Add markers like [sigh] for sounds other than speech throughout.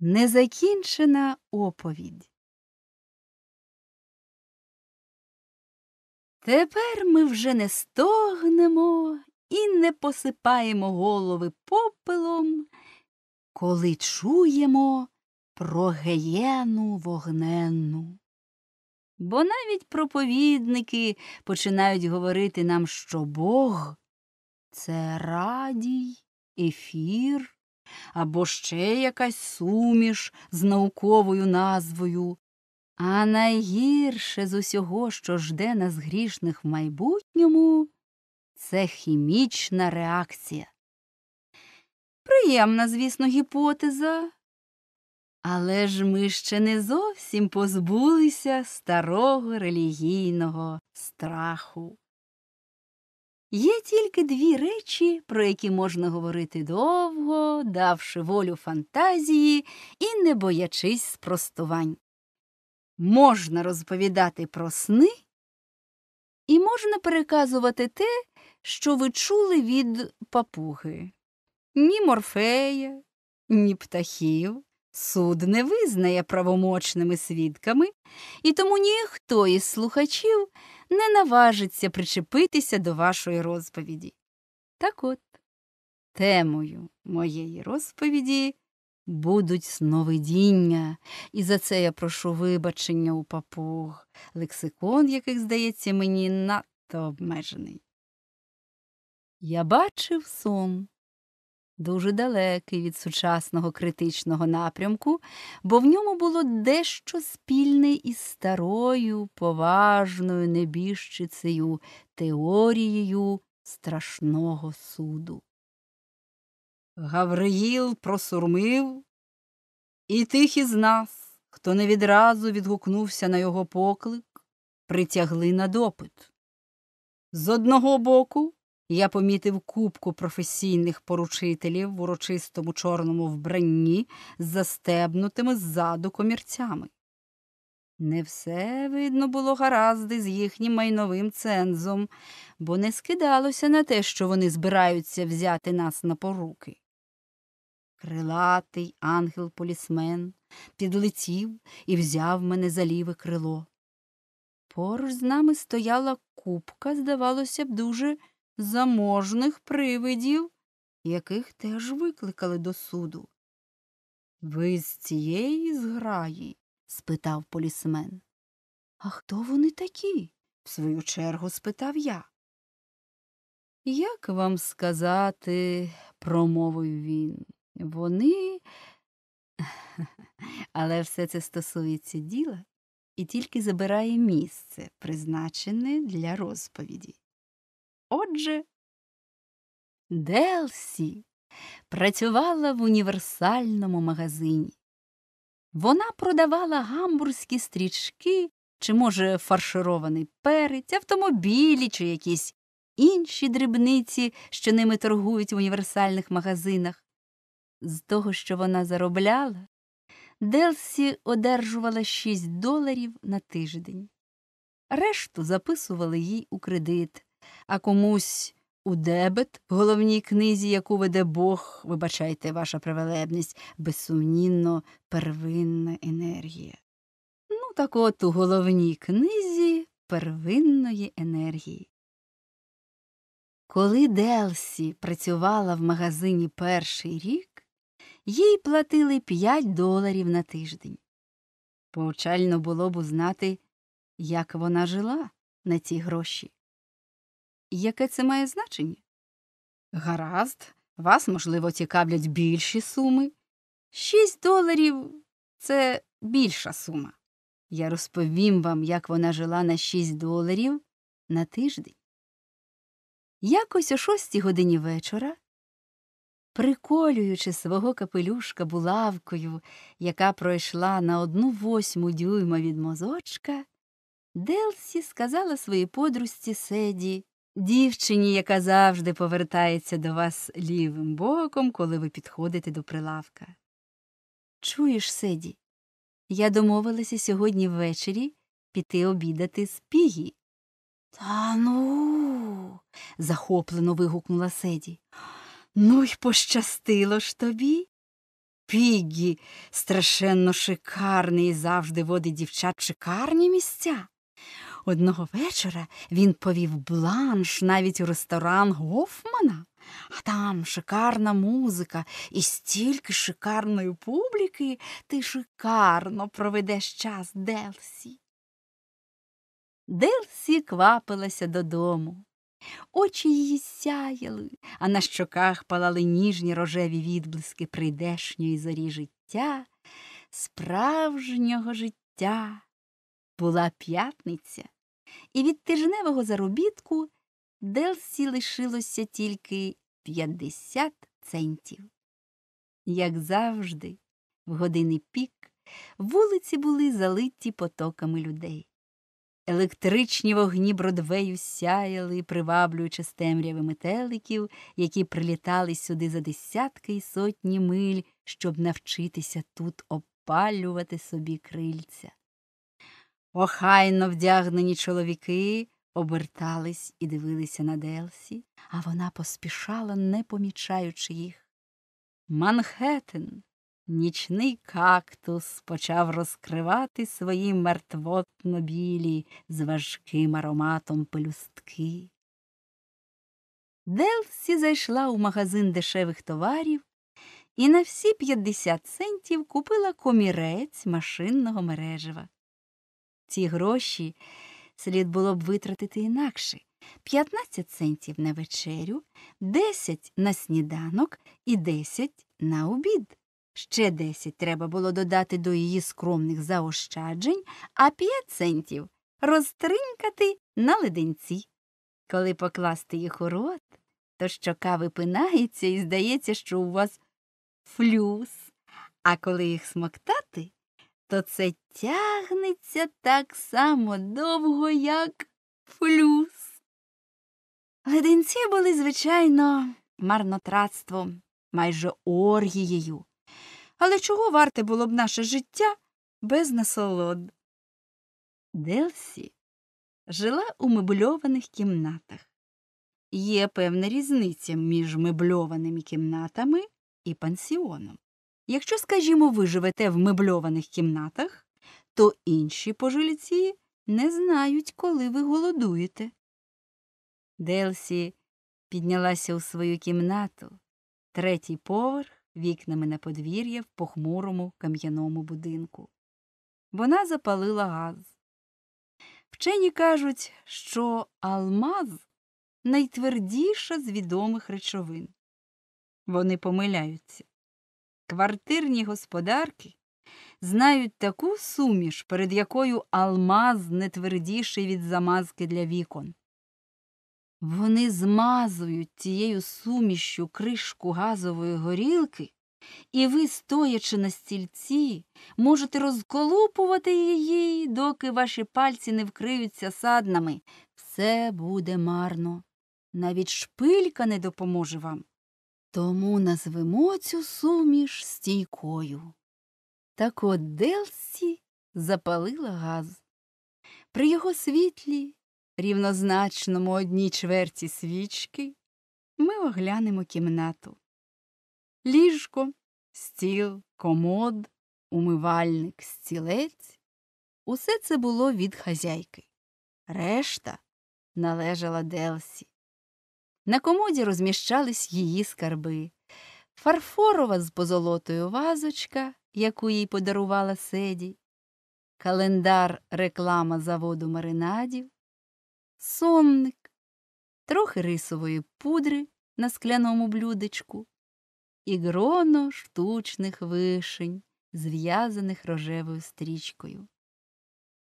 Незакінчена оповідь. Тепер ми вже не стогнемо і не посипаємо голови попелом, коли чуємо про гієну вогненну. Бо навіть проповідники починають говорити нам, що Бог це радій, ефір або ще якась суміш з науковою назвою. А найгірше з усього, що жде нас грішних в майбутньому, це хімічна реакція. Приємна, звісно, гіпотеза. Але ж ми ще не зовсім позбулися старого релігійного страху. Є тільки дві речі, про які можна говорити довго, давши волю фантазії і не боячись спростувань. Можна розповідати про сни і можна переказувати те, що ви чули від папуги ні морфея, ні птахів. Суд не визнає правомочними свідками, і тому ніхто із слухачів не наважиться причепитися до вашої розповіді. Так от, темою моєї розповіді будуть сновидіння, і за це я прошу вибачення у папуг, лексикон, яких, здається, мені надто обмежений. Я бачив сон дуже далекий від сучасного критичного напрямку, бо в ньому було дещо спільне із старою поважною небіжчицею, теорією страшного суду. Гавриїл просурмив, і тих із нас, хто не відразу відгукнувся на його поклик, притягли на допит. З одного боку я помітив кубку професійних поручителів в урочистому чорному вбранні з застебнутими ззаду комірцями. Не все видно було гаразди з їхнім майновим цензом, бо не скидалося на те, що вони збираються взяти нас на поруки. Крилатий ангел полісмен підлетів і взяв мене за ліве крило. Поруч з нами стояла купка, здавалося б, дуже заможних привидів, яких теж викликали до суду. Ви з цієї зграї? спитав полісмен. А хто вони такі? в свою чергу спитав я. Як вам сказати, промовив він, вони. [laughs] Але все це стосується діла і тільки забирає місце, призначене для розповіді. Отже, Делсі працювала в універсальному магазині. Вона продавала гамбурзькі стрічки, чи, може, фарширований перець, автомобілі, чи якісь інші дрібниці, що ними торгують в універсальних магазинах. З того, що вона заробляла, Делсі одержувала 6 доларів на тиждень. Решту записували їй у кредит а комусь у дебет в головній книзі, яку веде Бог, вибачайте, ваша привелебність, безсумнінно первинна енергія. Ну, так от у головній книзі первинної енергії. Коли Делсі працювала в магазині перший рік, їй платили 5 доларів на тиждень. Повчально було б узнати, як вона жила на ці гроші. Яке це має значення? Гаразд, вас, можливо, цікавлять більші суми. Шість доларів це більша сума. Я розповім вам, як вона жила на шість доларів на тиждень. Якось о шостій годині вечора, приколюючи свого капелюшка булавкою, яка пройшла на одну восьму дюйма від мозочка, Делсі сказала своїй подружці Седі дівчині, яка завжди повертається до вас лівим боком, коли ви підходите до прилавка. Чуєш, Седі, я домовилася сьогодні ввечері піти обідати з Пігі. Та ну. захоплено вигукнула Седі. Ну й пощастило ж тобі. Пігі страшенно шикарний і завжди водить дівчат шикарні місця. Одного вечора він повів бланш навіть у ресторан Гофмана, а там шикарна музика і стільки шикарної публіки ти шикарно проведеш час Делсі. Делсі квапилася додому. Очі її сяяли, а на щоках палали ніжні рожеві відблиски прийдешньої зорі життя, справжнього життя. Була п'ятниця і від тижневого заробітку Делсі лишилося тільки 50 центів. Як завжди, в години пік вулиці були залиті потоками людей. Електричні вогні Бродвею сяяли, приваблюючи з темряви метеликів, які прилітали сюди за десятки й сотні миль, щоб навчитися тут опалювати собі крильця. Охайно вдягнені чоловіки обертались і дивилися на Делсі, а вона поспішала, не помічаючи їх. Манхеттен, нічний кактус, почав розкривати свої мертвотно білі з важким ароматом пелюстки. Делсі зайшла у магазин дешевих товарів і на всі 50 центів купила комірець машинного мережева. Ці гроші слід було б витратити інакше 15 центів на вечерю, 10 на сніданок і 10 на обід. Ще 10 треба було додати до її скромних заощаджень, а 5 центів розтринькати на леденці. Коли покласти їх у рот, то щока випинається і здається, що у вас флюс. А коли їх смоктати, то це тягнеться так само довго, як флюс. Леденці були, звичайно, марнотратством, майже оргією. Але чого варте було б наше життя без насолод? Делсі жила у мебльованих кімнатах. Є певна різниця між мебльованими кімнатами і пансіоном. Якщо, скажімо, ви живете в мебльованих кімнатах, то інші пожильці не знають, коли ви голодуєте. Делсі піднялася у свою кімнату, третій поверх вікнами на подвір'я в похмурому кам'яному будинку. Вона запалила газ. Вчені кажуть, що алмаз найтвердіша з відомих речовин. Вони помиляються. Квартирні господарки знають таку суміш, перед якою алмаз не твердіший від замазки для вікон. Вони змазують тією сумішю кришку газової горілки, і ви, стоячи на стільці, можете розколупувати її, доки ваші пальці не вкриються саднами. Все буде марно. Навіть шпилька не допоможе вам. Тому назвемо цю суміш стійкою. Так от Делсі запалила газ. При його світлі, рівнозначному одній чверті свічки, ми оглянемо кімнату. Ліжко, стіл, комод, умивальник, стілець. Усе це було від хазяйки. Решта належала Делсі. На комоді розміщались її скарби, фарфорова з позолотою вазочка, яку їй подарувала седі, календар реклама заводу маринадів, сонник, трохи рисової пудри на скляному блюдечку і гроно штучних вишень, зв'язаних рожевою стрічкою.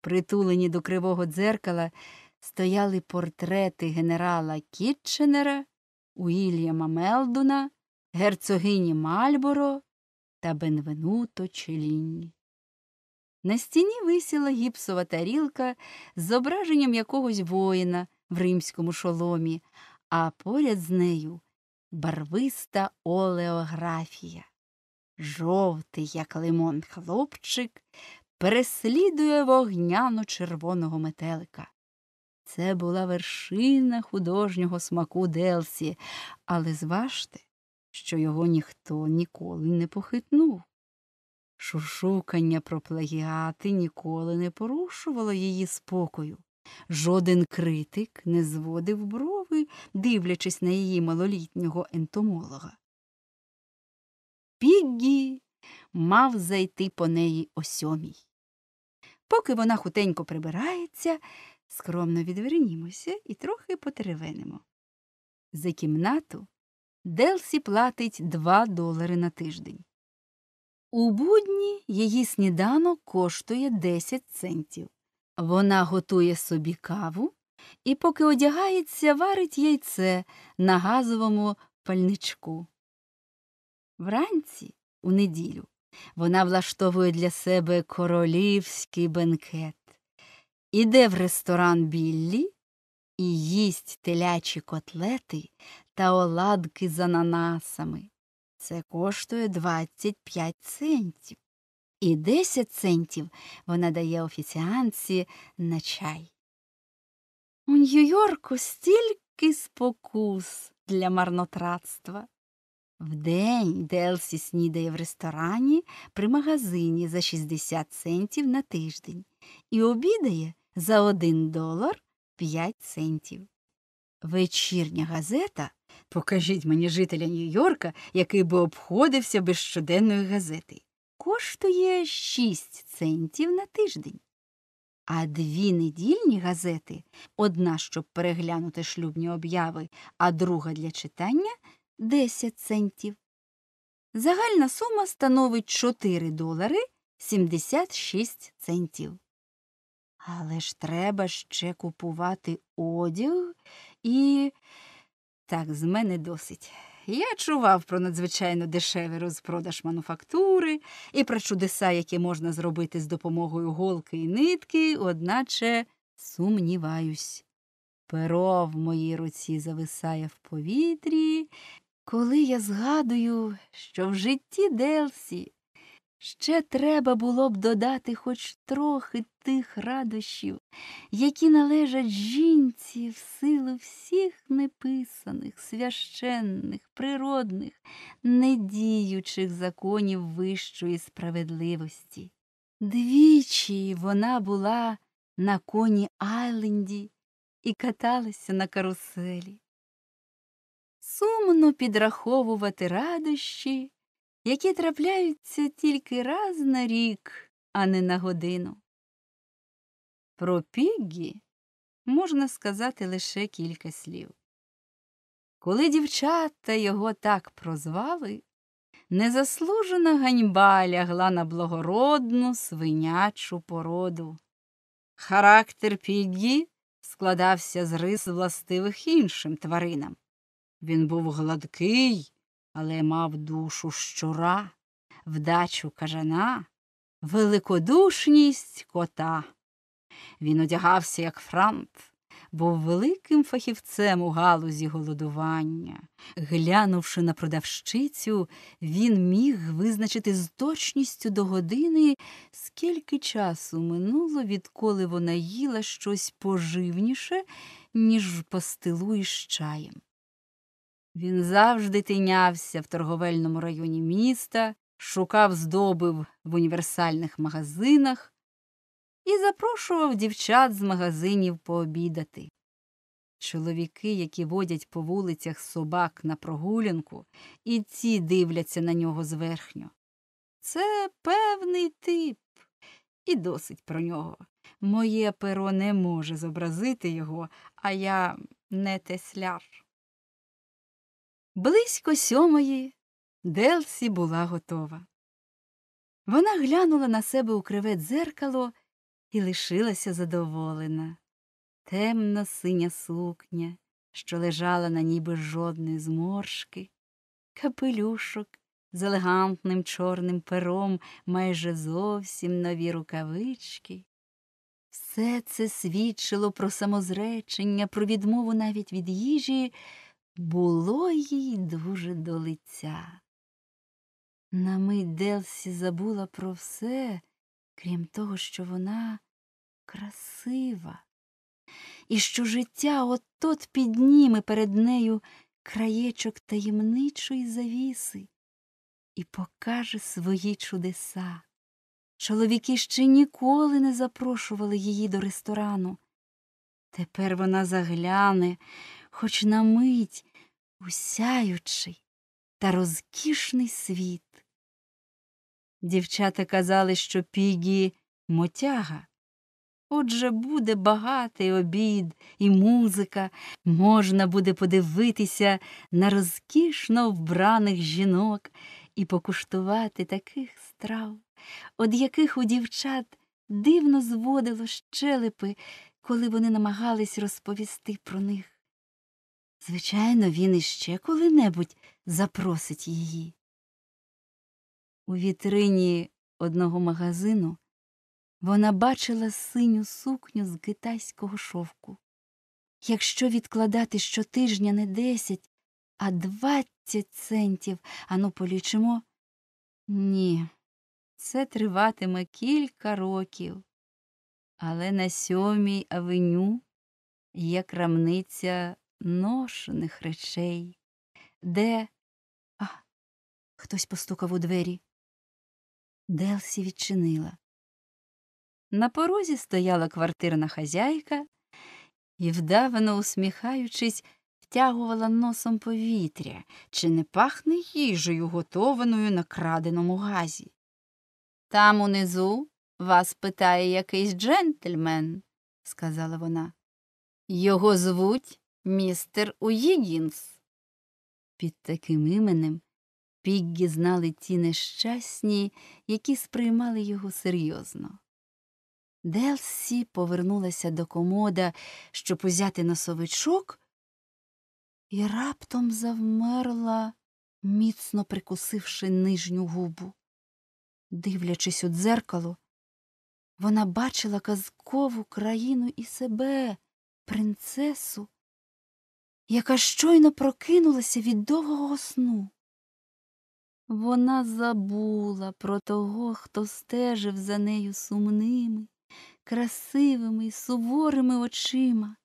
Притулені до кривого дзеркала, стояли портрети генерала Кітченера, Уільяма Мелдуна, герцогині Мальборо та Бенвенуто Челінні. На стіні висіла гіпсова тарілка з зображенням якогось воїна в римському шоломі, а поряд з нею барвиста олеографія. Жовтий, як лимон хлопчик, переслідує вогняно червоного метелика. Це була вершина художнього смаку Делсі, але зважте, що його ніхто ніколи не похитнув. Шушукання про плагіати ніколи не порушувало її спокою. Жоден критик не зводив брови, дивлячись на її малолітнього ентомолога. Піггі мав зайти по неї о сьомій. Поки вона хутенько прибирається, Скромно відвернімося і трохи потеревенимо. За кімнату Делсі платить 2 долари на тиждень. У будні її сніданок коштує 10 центів. Вона готує собі каву і, поки одягається, варить яйце на газовому пальничку. Вранці, у неділю, вона влаштовує для себе королівський бенкет іде в ресторан Біллі і їсть телячі котлети та оладки з ананасами. Це коштує 25 центів. І 10 центів вона дає офіціанці на чай. У Нью-Йорку стільки спокус для марнотратства. Вдень Делсі снідає в ресторані при магазині за 60 центів на тиждень і обідає за 1 долар 5 центів. Вечірня газета. Покажіть мені жителя Нью-Йорка, який би обходився без щоденної газети. Коштує 6 центів на тиждень. А дві недільні газети одна, щоб переглянути шлюбні обяви, а друга для читання 10 центів. Загальна сума становить 4 долари 76 центів. Але ж треба ще купувати одяг і так, з мене досить. Я чував про надзвичайно дешевий розпродаж мануфактури і про чудеса, які можна зробити з допомогою голки і нитки, одначе сумніваюсь. Перо в моїй руці зависає в повітрі, коли я згадую, що в житті Делсі Ще треба було б додати хоч трохи тих радощів, які належать жінці в силу всіх неписаних, священних, природних, недіючих законів вищої справедливості. Двічі вона була на коні Айленді і каталася на каруселі. Сумно підраховувати радощі які трапляються тільки раз на рік, а не на годину. Про Піггі можна сказати лише кілька слів. Коли дівчата його так прозвали, незаслужена ганьба лягла на благородну свинячу породу. Характер Піггі складався з рис властивих іншим тваринам. Він був гладкий, але мав душу щура, вдачу кажана, великодушність кота. Він одягався, як франт, був великим фахівцем у галузі голодування. Глянувши на продавщицю, він міг визначити з точністю до години, скільки часу минуло, відколи вона їла щось поживніше, ніж пастилу із чаєм. Він завжди тинявся в торговельному районі міста, шукав здобив в універсальних магазинах і запрошував дівчат з магазинів пообідати. Чоловіки, які водять по вулицях собак на прогулянку, і ці дивляться на нього зверхньо. Це певний тип, і досить про нього. Моє перо не може зобразити його, а я не тесляр. Близько сьомої Делсі була готова. Вона глянула на себе у криве дзеркало і лишилася задоволена. Темна синя сукня, що лежала на ній без жодної зморшки, капелюшок з елегантним чорним пером майже зовсім нові рукавички. Все це свідчило про самозречення, про відмову навіть від їжі було їй дуже до лиця. На мить Делсі забула про все, крім того, що вона красива, і що життя от-от підніме перед нею краєчок таємничої завіси і покаже свої чудеса. Чоловіки ще ніколи не запрошували її до ресторану. Тепер вона загляне, хоч на мить, усяючий та розкішний світ. Дівчата казали, що Пігі мотяга. Отже, буде багатий обід і музика, можна буде подивитися на розкішно вбраних жінок і покуштувати таких страв, од яких у дівчат дивно зводило щелепи, коли вони намагались розповісти про них. Звичайно, він іще коли-небудь запросить її. У вітрині одного магазину вона бачила синю сукню з китайського шовку. Якщо відкладати щотижня не десять, а двадцять центів, ану полічимо. Ні, це триватиме кілька років. Але на сьомій авеню є крамниця ношених речей, де. А, хтось постукав у двері. Делсі відчинила. На порозі стояла квартирна хазяйка і, вдавно, усміхаючись, втягувала носом повітря, чи не пахне їжею, готованою на краденому газі. Там унизу вас питає якийсь джентльмен, сказала вона. Його звуть містер Уїгінс. Під таким іменем Піггі знали ті нещасні, які сприймали його серйозно. Делсі повернулася до комода, щоб узяти носовичок, і раптом завмерла, міцно прикусивши нижню губу. Дивлячись у дзеркало, вона бачила казкову країну і себе, принцесу, яка щойно прокинулася від довгого сну. Вона забула про того, хто стежив за нею сумними, красивими й суворими очима,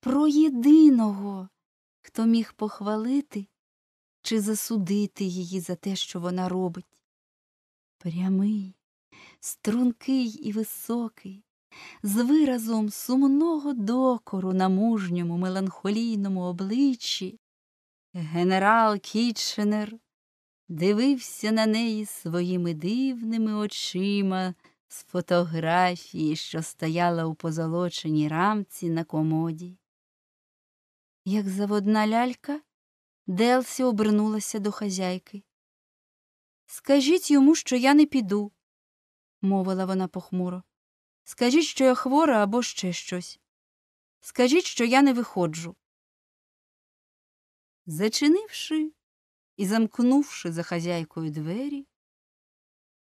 про єдиного, хто міг похвалити чи засудити її за те, що вона робить. Прямий, стрункий і високий, з виразом сумного докору на мужньому меланхолійному обличчі, генерал Кітченер дивився на неї своїми дивними очима з фотографії, що стояла у позолоченій рамці на комоді. Як заводна лялька, Делсі обернулася до хазяйки. Скажіть йому, що я не піду, мовила вона похмуро. Скажіть, що я хвора або ще щось. Скажіть, що я не виходжу. Зачинивши і замкнувши за хазяйкою двері,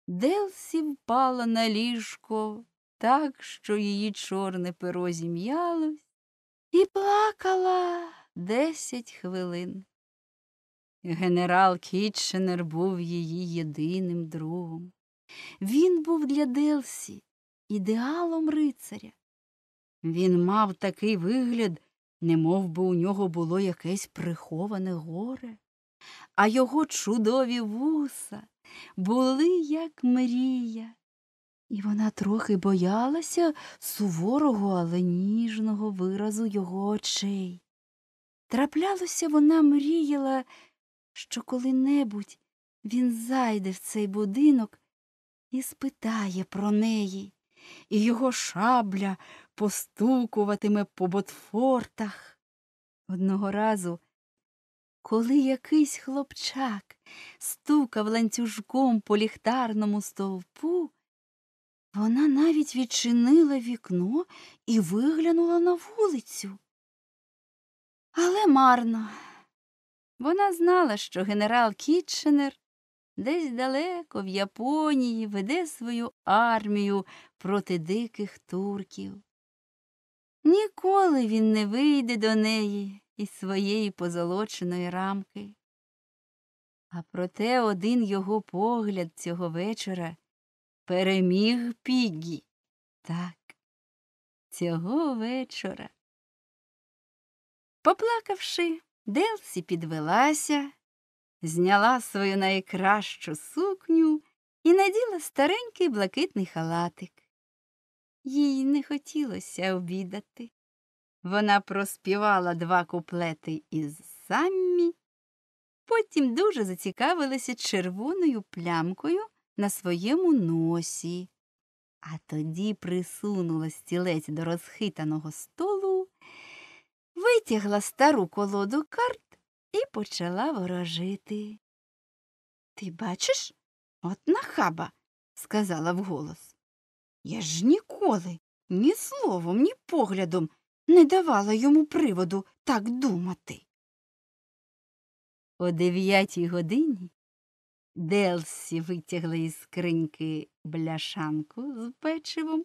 Делсі впала на ліжко так, що її чорне перо зім'ялось, і плакала десять хвилин. Генерал Кітченер був її єдиним другом. Він був для Делсі ідеалом рицаря. Він мав такий вигляд, не би у нього було якесь приховане горе, а його чудові вуса були, як мрія. І вона трохи боялася суворого, але ніжного виразу його очей. Траплялося вона мріяла, що коли-небудь він зайде в цей будинок і спитає про неї і його шабля постукуватиме по ботфортах. Одного разу, коли якийсь хлопчак стукав ланцюжком по ліхтарному стовпу, вона навіть відчинила вікно і виглянула на вулицю. Але марно. Вона знала, що генерал Кітченер десь далеко в Японії веде свою армію проти диких турків. Ніколи він не вийде до неї із своєї позолоченої рамки. А проте один його погляд цього вечора переміг Піггі. Так, цього вечора. Поплакавши, Делсі підвелася зняла свою найкращу сукню і наділа старенький блакитний халатик. Їй не хотілося обідати. Вона проспівала два куплети із саммі, потім дуже зацікавилася червоною плямкою на своєму носі, а тоді присунула стілець до розхитаного столу, витягла стару колоду карт і почала ворожити. Ти бачиш, от нахаба, сказала вголос. Я ж ніколи, ні словом, ні поглядом не давала йому приводу так думати. О дев'ятій годині Делсі витягла із скриньки бляшанку з печивом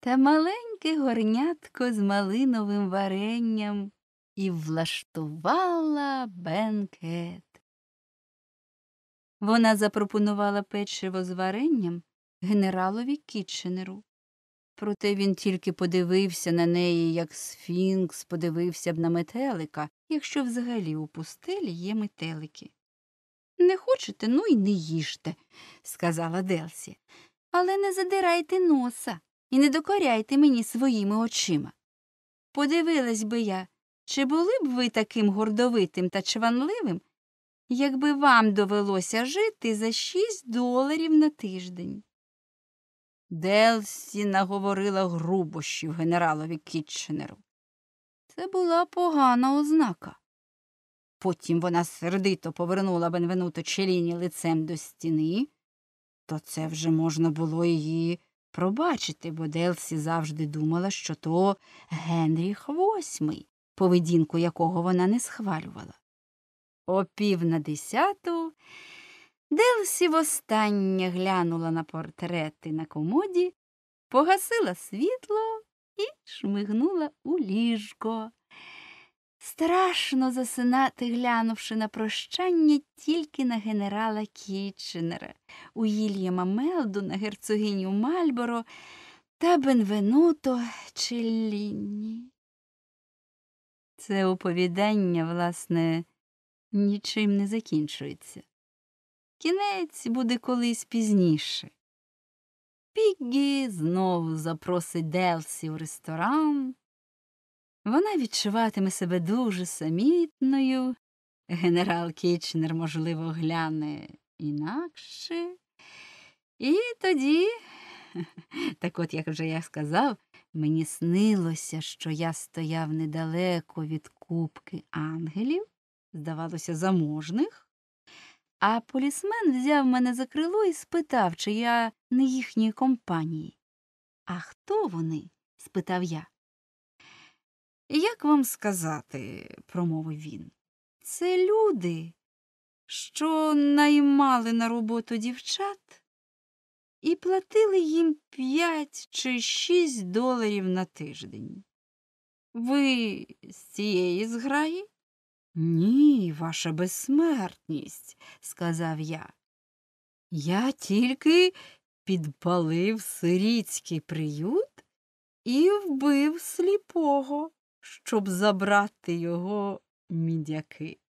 та маленьке горнятко з малиновим варенням і влаштувала бенкет. Вона запропонувала печиво з варенням генералові Кітченеру. Проте він тільки подивився на неї, як сфінкс подивився б на метелика, якщо взагалі у пустелі є метелики. Не хочете, ну й не їжте, сказала Делсі, але не задирайте носа і не докоряйте мені своїми очима. Подивилась би я, чи були б ви таким гордовитим та чванливим, якби вам довелося жити за шість доларів на тиждень? Делсі наговорила грубощів генералові Кітченеру. Це була погана ознака. Потім вона сердито повернула Бенвенуто Челіні лицем до стіни, то це вже можна було її пробачити, бо Делсі завжди думала, що то Генріх Восьмий поведінку якого вона не схвалювала. О пів на десяту Делсі востаннє глянула на портрети на комоді, погасила світло і шмигнула у ліжко. Страшно засинати, глянувши на прощання тільки на генерала Кітченера, у Уільяма Мелду на герцогиню Мальборо та Бенвенуто Челліні. Це оповідання, власне, нічим не закінчується. Кінець буде колись пізніше. Піггі знову запросить Делсі у ресторан. Вона відчуватиме себе дуже самітною. Генерал Кічнер, можливо, гляне інакше. І тоді, [laughs] так от, як вже я сказав, Мені снилося, що я стояв недалеко від кубки ангелів, здавалося, заможних, а полісмен взяв мене за крило і спитав, чи я не їхньої компанії. А хто вони? спитав я. Як вам сказати, промовив він, це люди, що наймали на роботу дівчат, і платили їм п'ять чи шість доларів на тиждень. Ви з цієї зграї? Ні, ваша безсмертність, сказав я. Я тільки підпалив сиріцький приют і вбив сліпого, щоб забрати його мідяки.